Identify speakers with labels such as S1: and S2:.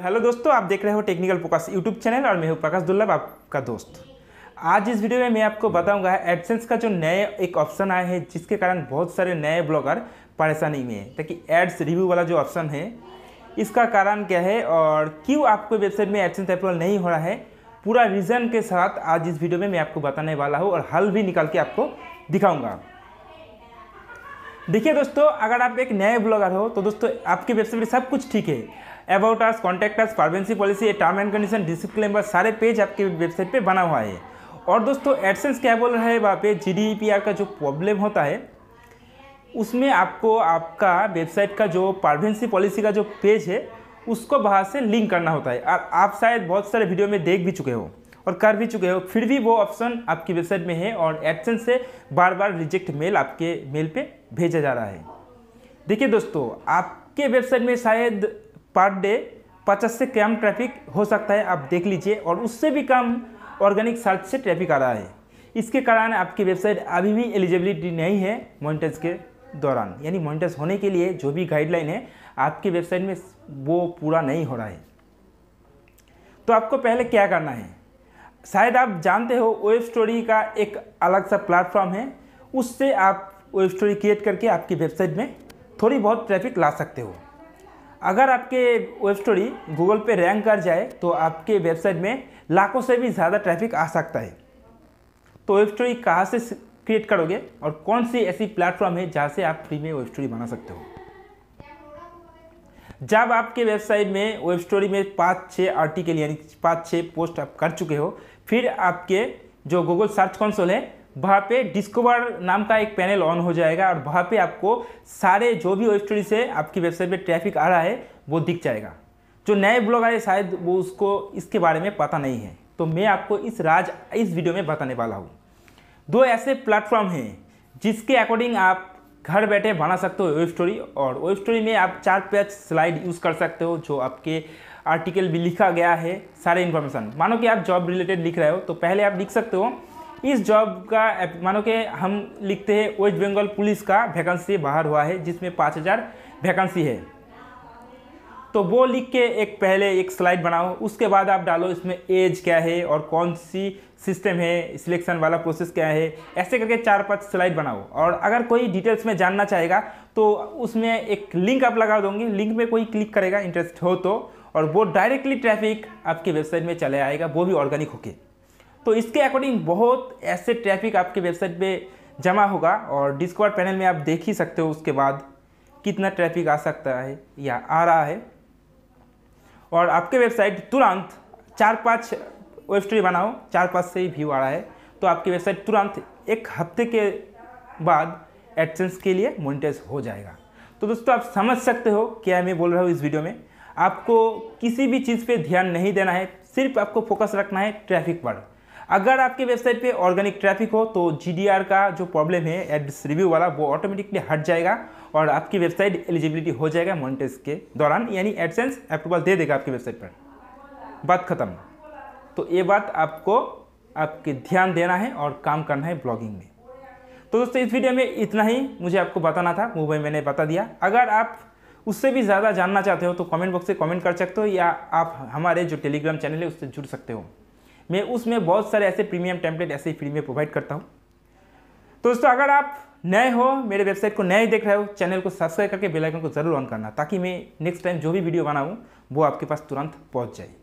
S1: तो हेलो दोस्तों आप देख रहे हो टेक्निकल प्रकाश यूट्यूब चैनल और मैं हूँ प्रकाश दुल्लभ आपका दोस्त आज इस वीडियो में मैं आपको बताऊंगा एडसेंस का जो नए एक ऑप्शन आया है जिसके कारण बहुत सारे नए ब्लॉगर परेशानी में है ताकि एड्स रिव्यू वाला जो ऑप्शन है इसका कारण क्या है और क्यों आपको वेबसाइट में एडसेंस अप्रूवल नहीं हो रहा है पूरा रीज़न के साथ आज इस वीडियो में मैं आपको बताने वाला हूँ और हल भी निकाल के आपको दिखाऊँगा देखिए दोस्तों अगर आप एक नए ब्लॉगर हो तो दोस्तों आपकी वेबसाइट में सब कुछ ठीक है अबाउट आस कॉन्टैक्ट आस फार्मेंसी policy term and condition disclaimer सारे पेज आपके वेबसाइट पे बना हुआ है और दोस्तों एडसेंस क्या बोल रहा है वहाँ पे जी का जो प्रॉब्लम होता है उसमें आपको आपका वेबसाइट का जो फार्मेंसी पॉलिसी का जो पेज है उसको वहाँ से लिंक करना होता है और आप शायद बहुत सारे वीडियो में देख भी चुके हो और कर भी चुके हो फिर भी वो ऑप्शन आपकी वेबसाइट में है और एडसेंस से बार बार रिजेक्ट मेल आपके मेल पे भेजा जा रहा है देखिए दोस्तों आपके वेबसाइट में शायद पर डे पचास से कम ट्रैफिक हो सकता है आप देख लीजिए और उससे भी कम ऑर्गेनिक सर्च से ट्रैफिक आ रहा है इसके कारण आपकी वेबसाइट अभी भी एलिजिबिलिटी नहीं है मोनिटर्स के दौरान यानी मोनिटर्स होने के लिए जो भी गाइडलाइन है आपकी वेबसाइट में वो पूरा नहीं हो रहा है तो आपको पहले क्या करना है शायद आप जानते हो वेब स्टोरी का एक अलग सा प्लेटफॉर्म है उससे आप वेब स्टोरी क्रिएट करके आपकी वेबसाइट में थोड़ी बहुत ट्रैफिक ला सकते हो अगर आपके वेब स्टोरी गूगल पे रैंक कर जाए तो आपके वेबसाइट में लाखों से भी ज़्यादा ट्रैफिक आ सकता है तो वेब स्टोरी कहाँ से क्रिएट करोगे और कौन सी ऐसी प्लेटफॉर्म है जहाँ से आप फ्री में वेब स्टोरी बना सकते हो जब आपके वेबसाइट में वेब स्टोरी में पाँच छः आर्टिकल यानी पाँच छः पोस्ट आप कर चुके हो फिर आपके जो गूगल सर्च कंसोल है वहाँ पे डिस्कवर नाम का एक पैनल ऑन हो जाएगा और वहाँ पे आपको सारे जो भी वेब स्टोरी से आपकी वेबसाइट पे ट्रैफिक आ रहा है वो दिख जाएगा जो नए ब्लॉगर है शायद वो उसको इसके बारे में पता नहीं है तो मैं आपको इस राज इस वीडियो में बताने वाला हूँ दो ऐसे प्लेटफॉर्म हैं जिसके अकॉर्डिंग आप घर बैठे बना सकते हो वेब स्टोरी और वेब स्टोरी में आप चार पाँच स्लाइड यूज़ कर सकते हो जो आपके आर्टिकल भी लिखा गया है सारे इन्फॉर्मेशन मानो कि आप जॉब रिलेटेड लिख रहे हो तो पहले आप लिख सकते हो इस जॉब का मानो कि हम लिखते हैं वेस्ट बंगाल पुलिस का वैकेंसी बाहर हुआ है जिसमें पाँच हज़ार वैकेंसी है तो वो लिख के एक पहले एक स्लाइड बनाओ उसके बाद आप डालो इसमें एज क्या है और कौन सी सिस्टम है सिलेक्शन वाला प्रोसेस क्या है ऐसे करके चार पांच स्लाइड बनाओ और अगर कोई डिटेल्स में जानना चाहेगा तो उसमें एक लिंक आप लगा दोगे लिंक में कोई क्लिक करेगा इंटरेस्ट हो तो और वो डायरेक्टली ट्रैफिक आपके वेबसाइट में चले आएगा वो भी ऑर्गेनिक होके तो इसके अकॉर्डिंग बहुत ऐसे ट्रैफिक आपके वेबसाइट पे जमा होगा और डिस्कवर पैनल में आप देख ही सकते हो उसके बाद कितना ट्रैफिक आ सकता है या आ रहा है और आपके वेबसाइट तुरंत चार पाँच वेब स्टोरी बनाओ चार पाँच से ही व्यू आ रहा है तो आपकी वेबसाइट तुरंत एक हफ्ते के बाद एडसेंस के लिए मोनिटाइज हो जाएगा तो दोस्तों आप समझ सकते हो क्या मैं बोल रहा हूँ इस वीडियो में आपको किसी भी चीज़ पे ध्यान नहीं देना है सिर्फ आपको फोकस रखना है ट्रैफिक पर अगर आपकी वेबसाइट पे ऑर्गेनिक ट्रैफिक हो तो जी का जो प्रॉब्लम है एड्स रिव्यू वाला वो ऑटोमेटिकली हट जाएगा और आपकी वेबसाइट एलिजिबिलिटी हो जाएगा मोनिटेज के दौरान यानी एडसेंस अप्रूवल दे देगा आपकी वेबसाइट पर बात खत्म तो ये बात आपको आपके ध्यान देना है और काम करना है ब्लॉगिंग में तो दोस्तों इस वीडियो में इतना ही मुझे आपको बताना था वो भाई मैंने बता दिया अगर आप उससे भी ज़्यादा जानना चाहते हो तो कमेंट बॉक्स से कमेंट कर सकते हो या आप हमारे जो टेलीग्राम चैनल है उससे जुड़ सकते हो मैं उसमें बहुत सारे ऐसे प्रीमियम टेम्पलेट ऐसे ही फ्री में प्रोवाइड करता हूँ तो दोस्तों अगर आप नए हो मेरे वेबसाइट को नए देख रहे हो चैनल को सब्सक्राइब करके बेल आइकन को जरूर ऑन करना ताकि मैं नेक्स्ट टाइम जो भी वीडियो बनाऊँ वो आपके पास तुरंत पहुँच जाए